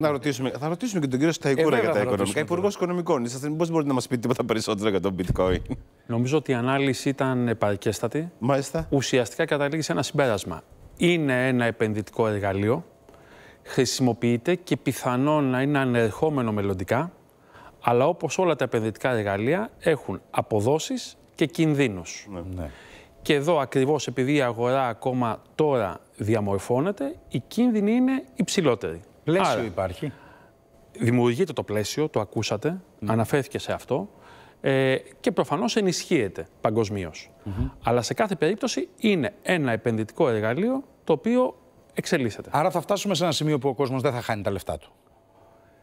Να ρωτήσουμε, θα ρωτήσουμε και τον κύριο Σταϊκούρα ε, για τα οικονομικά. Υπουργός Οικονομικών, είσαστε. Πώς μπορείτε να μας πείτε τίποτα περισσότερο για το Bitcoin. Νομίζω ότι η ανάλυση ήταν επαρκέστατη. Μάλιστα. Ουσιαστικά καταλήγει σε ένα συμπέρασμα. Είναι ένα επενδυτικό εργαλείο. Χρησιμοποιείται και πιθανόν να είναι ανερχόμενο μελλοντικά. Αλλά όπως όλα τα επενδυτικά εργαλεία έχουν αποδόσεις και κινδύνους. Ναι, ναι. Και εδώ ακριβώς επειδή η αγορά ακόμα τώρα διαμορφώνεται, οι κίνδυνοι είναι υψηλότεροι. Πλαίσιο Άρα, υπάρχει. Δημιουργείται το πλαίσιο, το ακούσατε, ναι. αναφέρθηκε σε αυτό ε, και προφανώς ενισχύεται παγκοσμίως. Αλλά σε κάθε περίπτωση είναι ένα επενδυτικό εργαλείο το οποίο εξελίσσεται. Άρα θα φτάσουμε σε ένα σημείο που ο κόσμος δεν θα χάνει τα λεφτά του.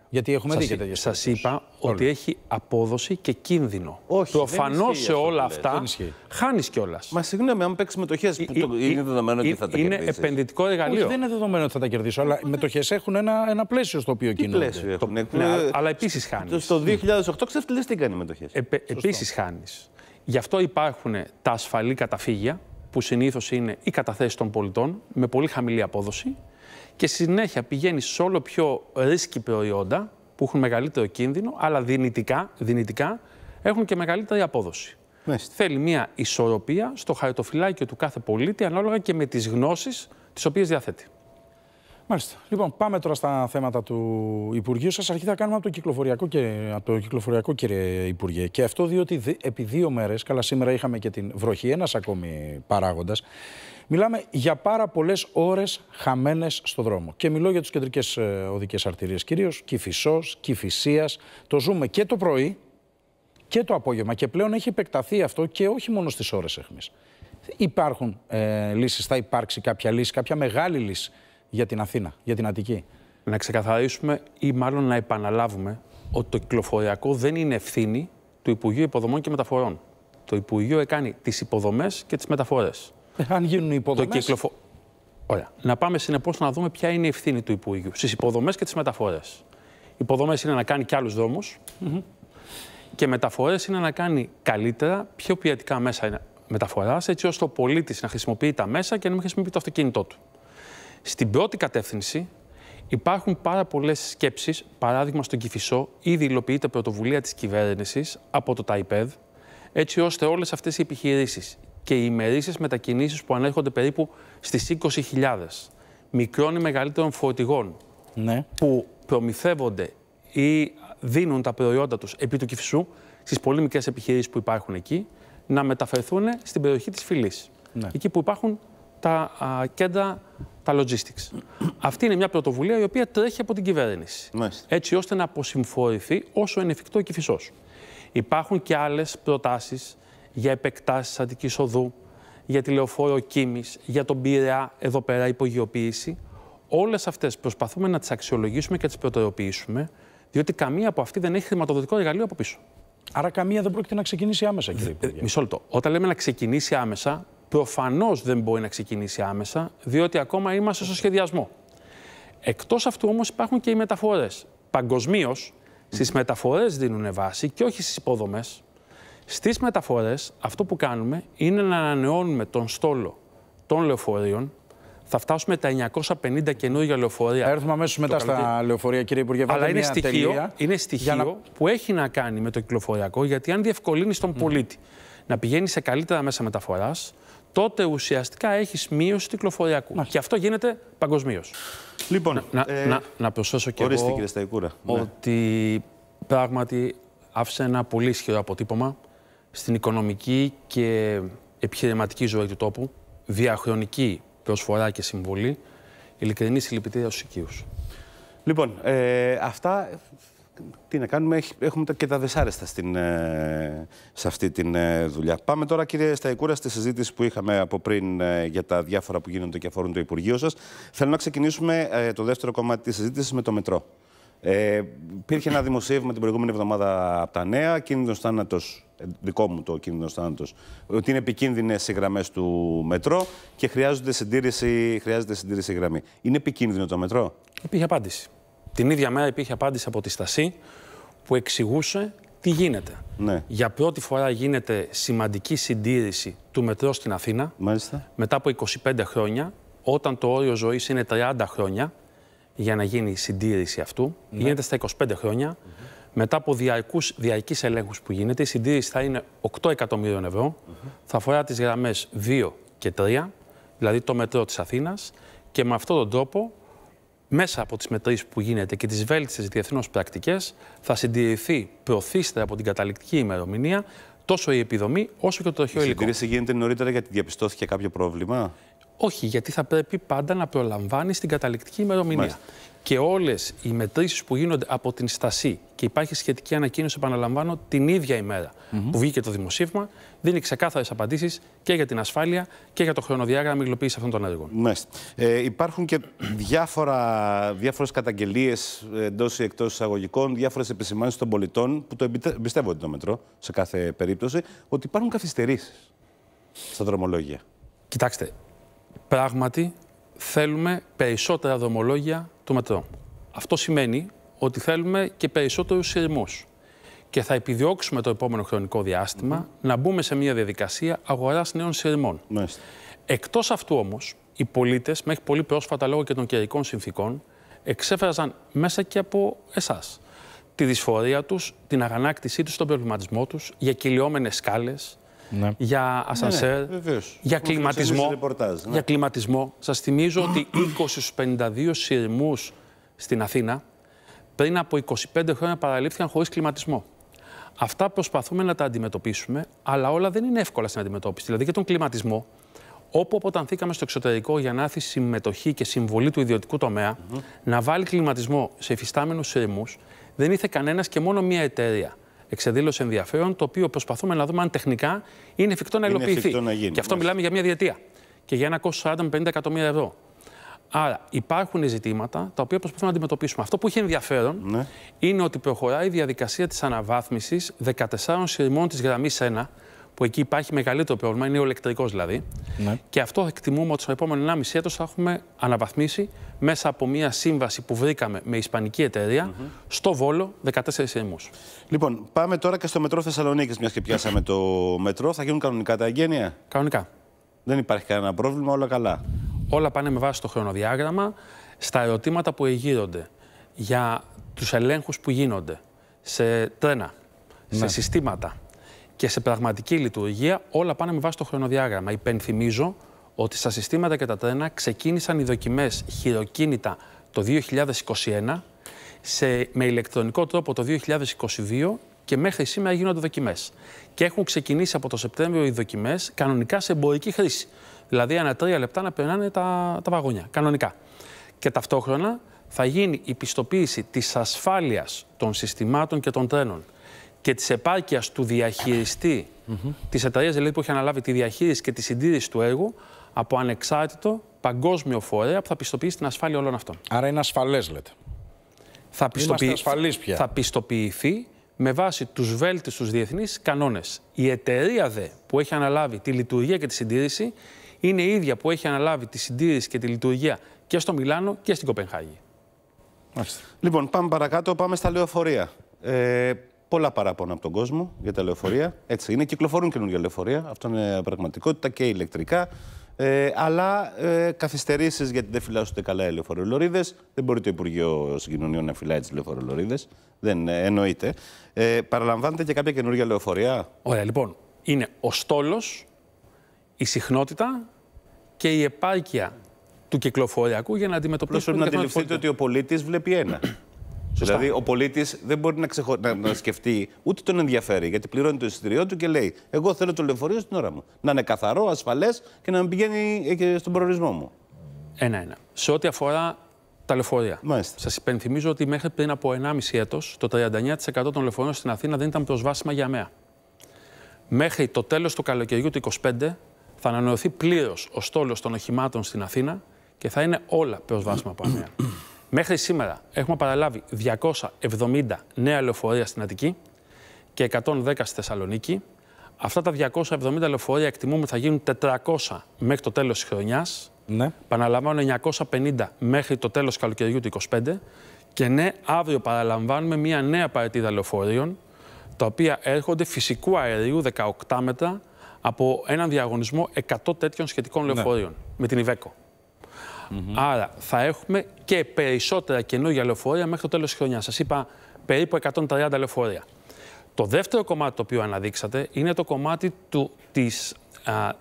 Γιατί έχουμε σας, δει και Σα είπα ότι έχει απόδοση και κίνδυνο. Όχι. Προφανώ σε όλα αυτά χάνεις κιόλας. Μα συγγνώμη, αν παίξεις μετοχές, είναι δεδομένο ότι θα τα κερδίσει. Είναι επενδυτικό εργαλείο. δεν είναι δεδομένο ότι θα τα κερδίσω, αλλά οι μετοχές έχουν ένα, ένα πλαίσιο στο οποίο κινούνται. Το... Ναι, αλλά επίσης χάνεις. Στο 2008 ξεφτυλέ τι κάνει οι μετοχές. χέρι. επίσης χάνεις. Γι' αυτό υπάρχουν τα ασφαλή καταφύγια, που συνήθως είναι οι καταθέσεις των πολιτών με πολύ χαμηλή απόδοση και συνέχεια πηγαίνει σε όλο πιο ρίσκη προϊόντα που έχουν μεγαλύτερο κίνδυνο, αλλά δυνητικά, δυνητικά έχουν και μεγαλύτερη απόδοση. Μέστε. Θέλει μια ισορροπία στο χαρτοφυλάκιο του κάθε πολίτη ανάλογα και με τις γνώσεις τις οποίες διαθέτει. Μάλιστα. Λοιπόν, πάμε τώρα στα θέματα του Υπουργείου σας. Αρχικά κάνουμε από το κυκλοφοριακό, και, από το κυκλοφοριακό κύριε Υπουργέ. Και αυτό διότι επί δύο μέρες, καλά σήμερα είχαμε και την βροχή, ένας ακόμη παράγοντας, Μιλάμε για πάρα πολλές ώρες χαμένες στο δρόμο. Και μιλώ για τις κεντρικές ε, οδικές αρτηρίες κυρίως, Κυφισό, Κυφυσία. Το ζούμε και το πρωί και το απόγευμα. Και πλέον έχει επεκταθεί αυτό και όχι μόνο στις ώρες αιχμής. Υπάρχουν ε, λύσεις, θα υπάρξει κάποια λύση, κάποια μεγάλη λύση για την Αθήνα, για την Αττική. Να ξεκαθαρίσουμε ή μάλλον να επαναλάβουμε ότι το κυκλοφοριακό δεν είναι ευθύνη του Υπουργείου Υποδομών και Μεταφορών. Το Υπουργείο κάνει τις υποδομές και τις μεταφορές αν γίνουν οι υποδομές... κυκλοφο... Ωραία. Να πάμε συνεπώς να δούμε ποια είναι η ευθύνη του Υπουργείου στις υποδομές και τις μεταφορές. Υποδομές είναι να κάνει και άλλους δρόμους. Και μεταφορές είναι να κάνει καλύτερα, πιο ποιοτικά μέσα μεταφοράς, έτσι ώστε ο πολίτης να χρησιμοποιεί τα μέσα και να μην χρησιμοποιεί το αυτοκίνητό του. Στην πρώτη κατεύθυνση υπάρχουν πάρα πολλές σκέψεις. Παράδειγμα, στον Κυφισό ήδη υλοποιείται πρωτοβουλία της κυβέρνησης από το ΤΑΙΠΕΔ, έτσι ώστε όλες αυτές οι επιχειρήσεις και οι ημερήσεις μετακινήσεις που ανέρχονται περίπου στις 20.000 μικρών ή μεγαλύτερων φορτηγών ναι. που προμηθεύονται ή δίνουν τα προϊόντα τους επί του κυφσού στις πολύ μικρές επιχειρήσεις που υπάρχουν εκεί να μεταφερθούν στην περιοχή της φυλής. Ναι. Εκεί που υπάρχουν τα α, κέντρα, τα logistics. Αυτή είναι μια πρωτοβουλία η οποία τρέχει από την κυβέρνηση. Έτσι ώστε να αποσυμφορηθεί όσο είναι εφικτό ο Υπάρχουν και άλλες προτάσεις για επεκτάσεις Αττικής Οδού, για τη Λεωφόρο για τον Πειραιά εδώ πέρα υπογειοποίηση. Όλες αυτές προσπαθούμε να τις αξιολογήσουμε και να τις προτεραιοποιήσουμε, διότι καμία από αυτή δεν έχει χρηματοδοτικό εργαλείο από πίσω. Άρα καμία δεν πρόκειται να ξεκινήσει άμεσα, κύριε Υπουργέ. Ε, μισό λεπτό. Όταν λέμε να ξεκινήσει άμεσα, προφανώς δεν μπορεί να ξεκινήσει άμεσα, διότι ακόμα είμαστε στο σχεδιασμό. Εκτός αυτού όμως υπάρχουν και οι μεταφορές. Παγκοσμίως, στις μεταφορές δίνουν βάση και όχι στις υποδομές. Στις μεταφορές αυτό που κάνουμε είναι να ανανεώνουμε τον στόλο των λεωφορείων, θα φτάσουμε τα 950 καινούργια λεωφορεία. Θα έρθουμε αμέσως μετά στα λεωφορεία, κύριε Υπουργέ. Αλλά είναι στοιχείο, είναι στοιχείο να... που έχει να κάνει με το κυκλοφοριακό, γιατί αν διευκολύνεις τον πολίτη να πηγαίνει σε καλύτερα μέσα μεταφοράς, τότε ουσιαστικά έχεις μείωση κυκλοφοριακού. Και αυτό γίνεται παγκοσμίως. Λοιπόν, να, ε... να, να προσθέσω και ορίστε, εγώ κύριε ναι. ότι ναι. πράγματι άφησε ένα πολύ ισχυρό αποτύπωμα στην οικονομική και επιχειρηματική ζωή του τόπου, διαχρονική προσφορά και συμβολή, ειλικρινή συλληπιτήρια στους οικείους. Λοιπόν, ε, αυτά τι να κάνουμε, έχουμε και τα δεσάρεστα ε, σε αυτή τη ε, δουλειά. Πάμε τώρα, κύριε Σταϊκούρα, στη συζήτηση που είχαμε από πριν ε, για τα διάφορα που γίνονται και αφορούν το Υπουργείο σας. Θέλω να ξεκινήσουμε το δεύτερο κομμάτι της συζήτησης με το μετρό. Ε, υπήρχε ένα δημοσίευμα την προηγούμενη εβδομάδα από τα νέα, κίνδυνος θάνατος δικό μου το κίνδυνο θάνατος, ότι είναι επικίνδυνες οι γραμμές του μετρό και συντήρηση, χρειάζεται συντήρηση γραμμή. Είναι επικίνδυνο το μετρό. Υπήρχε απάντηση. Την ίδια μέρα υπήρχε απάντηση από τη στασή που εξηγούσε τι γίνεται. Ναι. Για πρώτη φορά γίνεται σημαντική συντήρηση του μετρό στην Αθήνα. Μάλιστα. Μετά από 25 χρόνια, όταν το όριο ζωής είναι 30 χρόνια, για να γίνει η συντήρηση αυτού, ναι. γίνεται στα 25 χρόνια. Μετά από διαρκή ελέγχους που γίνεται, η συντήρηση θα είναι 8 εκατομμύριων ευρώ. Θα αφορά τις γραμμές 2 και 3, δηλαδή το μετρό της Αθήνας. Και με αυτόν τον τρόπο, μέσα από τις μετρήσεις που γίνεται και τις βέλτιστες διεθνώς πρακτικές, θα συντηρηθεί προθύστερα από την καταληκτική ημερομηνία τόσο η επιδομή όσο και το τροχείο υλικό. Η συντήρηση γίνεται νωρίτερα γιατί διαπιστώθηκε κάποιο πρόβλημα. Όχι, γιατί θα πρέπει πάντα να προλαμβάνει την καταληκτική ημερομηνία και όλες οι μετρήσεις που γίνονται από την στασή και υπάρχει σχετική ανακοίνωση, επαναλαμβάνω, την ίδια ημέρα mm που βγήκε το δημοσίευμα, δίνει ξεκάθαρες απαντήσεις και για την ασφάλεια και για το χρονοδιάγραμμα υλοποίησης αυτών των έργων. Ε, υπάρχουν και διάφορες καταγγελίες ε, εντός ή εκτός εισαγωγικών, διάφορες επισημάνσεις των πολιτών που το εμπιστεύονται το μετρό σε κάθε περίπτωση, ότι υπάρχουν καθυστερήσεις στα δρομολόγια. Κοιτάξτε, πράγματι θέλουμε περισσότερα δρομολόγια αυτό σημαίνει ότι θέλουμε και περισσότερους σειρμού. Και θα επιδιώξουμε το επόμενο χρονικό διάστημα να μπούμε σε μια διαδικασία αγοράς νέων σειρμών. Mm. Εκτός αυτού όμως, οι πολίτες, μέχρι πολύ πρόσφατα λόγω και των καιρικών συνθήκων, εξέφραζαν μέσα και από εσάς τη δυσφορία τους, την αγανάκτησή τους, τον προβληματισμό τους για κυλιόμενες σκάλες, ναι. για ασανσέρ, ναι, για κλιματισμό. Σα ναι. για κλιματισμό. Σας θυμίζω ότι 20 στους 52 σειρμούς στην Αθήνα πριν από 25 χρόνια παραλήφθηκαν χωρίς κλιματισμό. Αυτά προσπαθούμε να τα αντιμετωπίσουμε, αλλά όλα δεν είναι εύκολα στην αντιμετώπιση. Δηλαδή για τον κλιματισμό, όπου αποτανθήκαμε στο εξωτερικό για να έρθει συμμετοχή και συμβολή του ιδιωτικού τομέα, να βάλει κλιματισμό σε υφιστάμενους σειρμούς, δεν ήρθε κανένας και μόνο μία εταιρεία. Εξεδήλωση ενδιαφέρον, το οποίο προσπαθούμε να δούμε αν τεχνικά είναι εφικτό να υλοποιηθεί. και αυτό μιλάμε για μια διετία και για ένα κόστος 40 50 εκατομμύρια ευρώ. Άρα υπάρχουν ζητήματα τα οποία προσπαθούμε να αντιμετωπίσουμε. Αυτό που έχει ενδιαφέρον ναι. είναι ότι προχωράει η διαδικασία της αναβάθμισης 14 σειρμών της γραμμής 1 που εκεί υπάρχει μεγαλύτερο πρόβλημα, είναι ο ηλεκτρικός δηλαδή. Ναι. Και αυτό εκτιμούμε ότι στο επόμενο 1,5 έτος θα έχουμε αναβαθμίσει μέσα από μια σύμβαση που βρήκαμε με ισπανική εταιρεία, στο Βόλο 14 ημού. Λοιπόν, πάμε τώρα και στο μετρό Θεσσαλονίκης, μιας και πιάσαμε το μετρό. Θα γίνουν κανονικά τα εγγένεια. Κανονικά. Δεν υπάρχει κανένα πρόβλημα, όλα καλά. Όλα πάνε με βάση το χρονοδιάγραμμα. Στα ερωτήματα που εγείρονται για τους ελέγχους που γίνονται σε τρένα, ναι. σε συστήματα, και σε πραγματική λειτουργία όλα πάνε με βάση το χρονοδιάγραμμα. Υπενθυμίζω ότι στα συστήματα και τα τρένα ξεκίνησαν οι δοκιμές χειροκίνητα το 2021, σε, με ηλεκτρονικό τρόπο το 2022 και μέχρι σήμερα γίνονται δοκιμές. Και έχουν ξεκινήσει από το Σεπτέμβριο οι δοκιμές κανονικά σε εμπορική χρήση. Δηλαδή ανά τρία λεπτά να περνάνε τα, τα κανονικά. Και ταυτόχρονα θα γίνει η πιστοποίηση της ασφάλειας των συστημάτων και των τρένων και της επάρκειας του διαχειριστή της εταιρείας δηλαδή, που έχει αναλάβει τη διαχείριση και τη συντήρηση του έργου από ανεξάρτητο παγκόσμιο φορέα που θα πιστοποιήσει την ασφάλεια όλων αυτών. Άρα είναι ασφαλές, λέτε. Θα, πιστοποιη... πια. θα πιστοποιηθεί με βάση τους βέλτιστους διεθνείς κανόνες. Η εταιρεία δε που έχει αναλάβει τη λειτουργία και τη συντήρηση είναι η ίδια που έχει αναλάβει τη συντήρηση και τη λειτουργία και στο Μιλάνο και στην Κοπενχάγη. Λοιπόν, πάμε παρακάτω, πάμε στα λεωφορεία. Ε, πολλά παράπονα από τον κόσμο για τα λεωφορεία. Έτσι είναι, κυκλοφορούν καινούργια λεωφορεία. Αυτό είναι πραγματικότητα και ηλεκτρικά. Ε, αλλά ε, καθυστερήσεις γιατί δεν φυλάσσονται καλά οι λεωφορολορίδε. Δεν μπορεί το Υπουργείο Συγκοινωνίων να φυλάει τις λεωφορολορίδε. Δεν ε, εννοείται. Ε, παραλαμβάνετε και κάποια καινούργια λεωφορεία. Ωραία, λοιπόν. Είναι ο στόλος, η συχνότητα και η επάρκεια του κυκλοφοριακού για να αντιμετωπίσουμε. Πρέπει να αντιληφθείτε ότι ο πολίτης βλέπει ένα. Σωστά. Δηλαδή, ο πολίτης δεν μπορεί να, ξεχω... να, σκεφτεί ούτε τον ενδιαφέρει, γιατί πληρώνει το εισιτήριό του και λέει: Εγώ θέλω το λεωφορείο στην ώρα μου. Να είναι καθαρό, ασφαλές και να μην πηγαίνει ε, στον προορισμό μου. Ένα-ένα. Σε ό,τι αφορά τα λεωφορεία. Σας υπενθυμίζω ότι μέχρι πριν από 1,5 έτος το 39% των λεωφορείων στην Αθήνα δεν ήταν προσβάσιμα για αμαία. Μέχρι το τέλος του καλοκαιριού του 25 θα ανανεωθεί πλήρως ο στόλος των οχημάτων στην Αθήνα και θα είναι όλα προσβάσιμα από αμαία. Μέχρι σήμερα έχουμε παραλάβει 270 νέα λεωφορεία στην Αττική και 110 στη Θεσσαλονίκη. Αυτά τα 270 λεωφορεία εκτιμούμε θα γίνουν 400 μέχρι το τέλος της χρονιάς. Ναι. Παναλαμβάνω 950 μέχρι το τέλος καλοκαιριού του 2025. Και ναι, αύριο παραλαμβάνουμε μια νέα παρετίδα λεωφορείων, τα οποία έρχονται φυσικού αερίου 18 μέτρα από έναν διαγωνισμό 100 τέτοιων σχετικών ναι. λεωφορείων με την Ιβέκο. -hmm. Άρα θα έχουμε και περισσότερα καινούργια λεωφορεία μέχρι το τέλος της χρονιάς. Σας είπα περίπου 130 λεωφορεία. Το δεύτερο κομμάτι το οποίο αναδείξατε είναι το κομμάτι του, της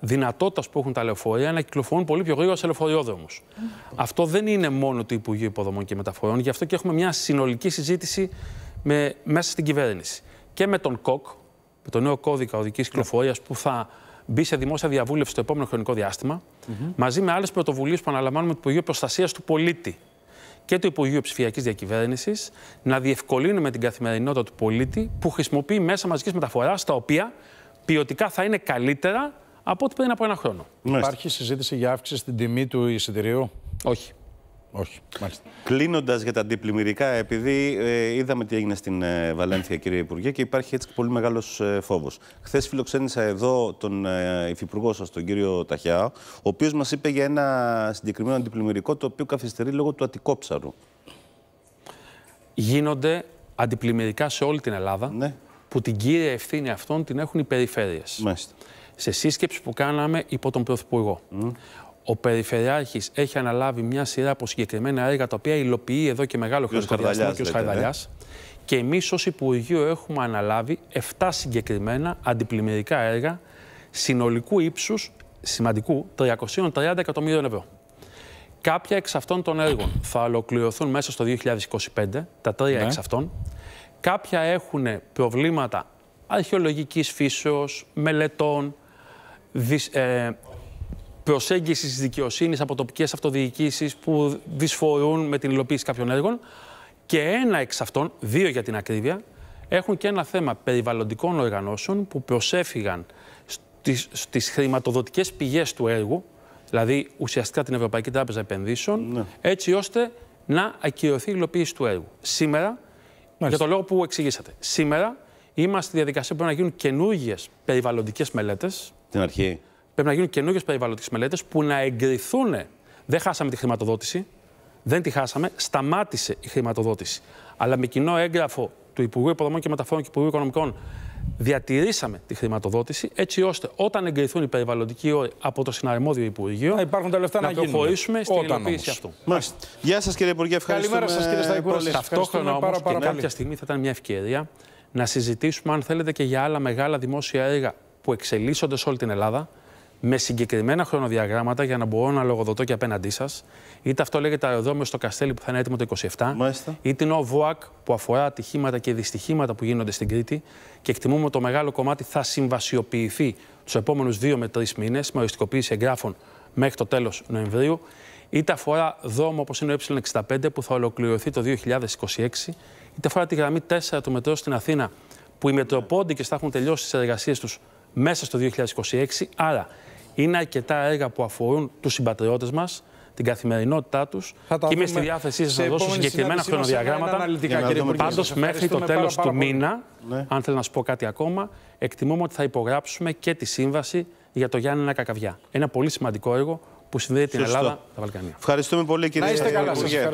δυνατότητας που έχουν τα λεωφορεία να κυκλοφορούν πολύ πιο γρήγορα σε λεωφοριόδρομους mm-hmm. Αυτό δεν είναι μόνο του Υπουργείου Υποδομών και Μεταφορών, γι' αυτό και έχουμε μια συνολική συζήτηση με, μέσα στην κυβέρνηση. Και με τον ΚΟΚ, με τον νέο κώδικα οδικής ναι. κυκλοφορίας που θα μπει σε δημόσια διαβούλευση το επόμενο χρονικό διάστημα, μαζί με άλλες πρωτοβουλίες που αναλαμβάνουμε του Υπουργείου Προστασίας του Πολίτη και του Υπουργείου Ψηφιακής Διακυβέρνησης, να διευκολύνουμε την καθημερινότητα του πολίτη που χρησιμοποιεί μέσα μαζικής μεταφοράς, τα οποία ποιοτικά θα είναι καλύτερα από ό,τι πριν από ένα χρόνο. Υπάρχει συζήτηση για αύξηση στην τιμή του εισιτηρίου. Όχι. Όχι. Κλείνοντας για τα αντιπλημμυρικά, επειδή ε, είδαμε τι έγινε στην ε, Βαλένθια, κύριε Υπουργέ, και υπάρχει έτσι πολύ μεγάλος ε, φόβος. Χθες φιλοξένησα εδώ τον ε, υφυπουργό σας, τον κύριο Ταχιά, ο οποίος μας είπε για ένα συγκεκριμένο αντιπλημμυρικό το οποίο καθυστερεί λόγω του Αττικόψαρου. Γίνονται αντιπλημμυρικά σε όλη την Ελλάδα, ναι. που την κύρια ευθύνη αυτών την έχουν οι περιφέρειες. Σε σύσκεψη που κάναμε υπό τον Πρωθυπουργό. Ο Περιφερειάρχης έχει αναλάβει μια σειρά από συγκεκριμένα έργα τα οποία υλοποιεί εδώ και μεγάλο χρονικό διάστημα ναι. και ο Χαρδαλιάς. Και εμείς ως Υπουργείο έχουμε αναλάβει 7 συγκεκριμένα αντιπλημμυρικά έργα συνολικού ύψους σημαντικού 330 εκατομμύριων ευρώ. Κάποια εξ αυτών των έργων θα ολοκληρωθούν μέσα στο 2025, τα τρία ναι. εξ αυτών. Κάποια έχουν προβλήματα αρχαιολογικής φύσεως, μελετών, δυσ, ε, προσέγγισης της δικαιοσύνης από τοπικές αυτοδιοικήσεις που δυσφορούν με την υλοποίηση κάποιων έργων. Και ένα εξ αυτών, δύο για την ακρίβεια, έχουν και ένα θέμα περιβαλλοντικών οργανώσεων που προσέφυγαν στις χρηματοδοτικές πηγές του έργου, δηλαδή ουσιαστικά την Ευρωπαϊκή Τράπεζα Επενδύσεων, ναι. έτσι ώστε να ακυρωθεί η υλοποίηση του έργου. Σήμερα, για το λόγο που εξηγήσατε, σήμερα είμαστε στη διαδικασία που να γίνουν καινούργιες περιβαλλοντικές μελέτες. Την αρχή πρέπει να γίνουν καινούργιες περιβαλλοντικές μελέτες που να εγκριθούν. Δεν χάσαμε τη χρηματοδότηση. Δεν τη χάσαμε. Σταμάτησε η χρηματοδότηση. Αλλά με κοινό έγγραφο του Υπουργού Υποδομών και Μεταφορών και Υπουργού Οικονομικών διατηρήσαμε τη χρηματοδότηση έτσι ώστε όταν εγκριθούν οι περιβαλλοντικοί όροι από το συναρμόδιο Υπουργείο να, υπάρχουν τα λεφτά να, να προχωρήσουμε στην υλοποίηση αυτού. Γεια σας κύριε Υπουργέ, ευχαριστούμε. Καλημέρα σας κύριε Σταϊκούρα. Ταυτόχρονα όμω και πάρα κάποια στιγμή θα ήταν μια ευκαιρία να συζητήσουμε αν θέλετε και για άλλα μεγάλα δημόσια έργα που εξελίσσονται σε όλη την Ελλάδα με συγκεκριμένα χρονοδιαγράμματα για να μπορώ να λογοδοτώ και απέναντί σας. Είτε αυτό λέγεται αεροδρόμιο στο Καστέλι που θα είναι έτοιμο το 27, Μάλιστα. είτε είναι ο ΒΟΑΚ που αφορά ατυχήματα και δυστυχήματα που γίνονται στην Κρήτη και εκτιμούμε ότι το μεγάλο κομμάτι θα συμβασιοποιηθεί τους επόμενους δύο με τρεις μήνες με οριστικοποίηση εγγράφων μέχρι το τέλος Νοεμβρίου. Είτε αφορά δρόμο όπως είναι ο Ε65 που θα ολοκληρωθεί το 2026, είτε αφορά τη γραμμή 4 του μετρό στην Αθήνα που οι μετροπόντικες θα έχουν τελειώσει τις εργασίες τους μέσα στο 2026. Άρα είναι αρκετά έργα που αφορούν τους συμπατριώτες μας, την καθημερινότητά τους. Και είμαι στη διάθεσή σας να δώσω συγκεκριμένα χρονοδιαγράμματα. Πάντω, μέχρι το τέλο του μήνα, ναι. αν θέλω να σας πω κάτι ακόμα, εκτιμούμε ότι θα υπογράψουμε και τη σύμβαση για το Γιάννη Κακαβιά. Ένα πολύ σημαντικό έργο που συνδέει την Ελλάδα τα Βαλκανία. Ευχαριστούμε πολύ, κύριε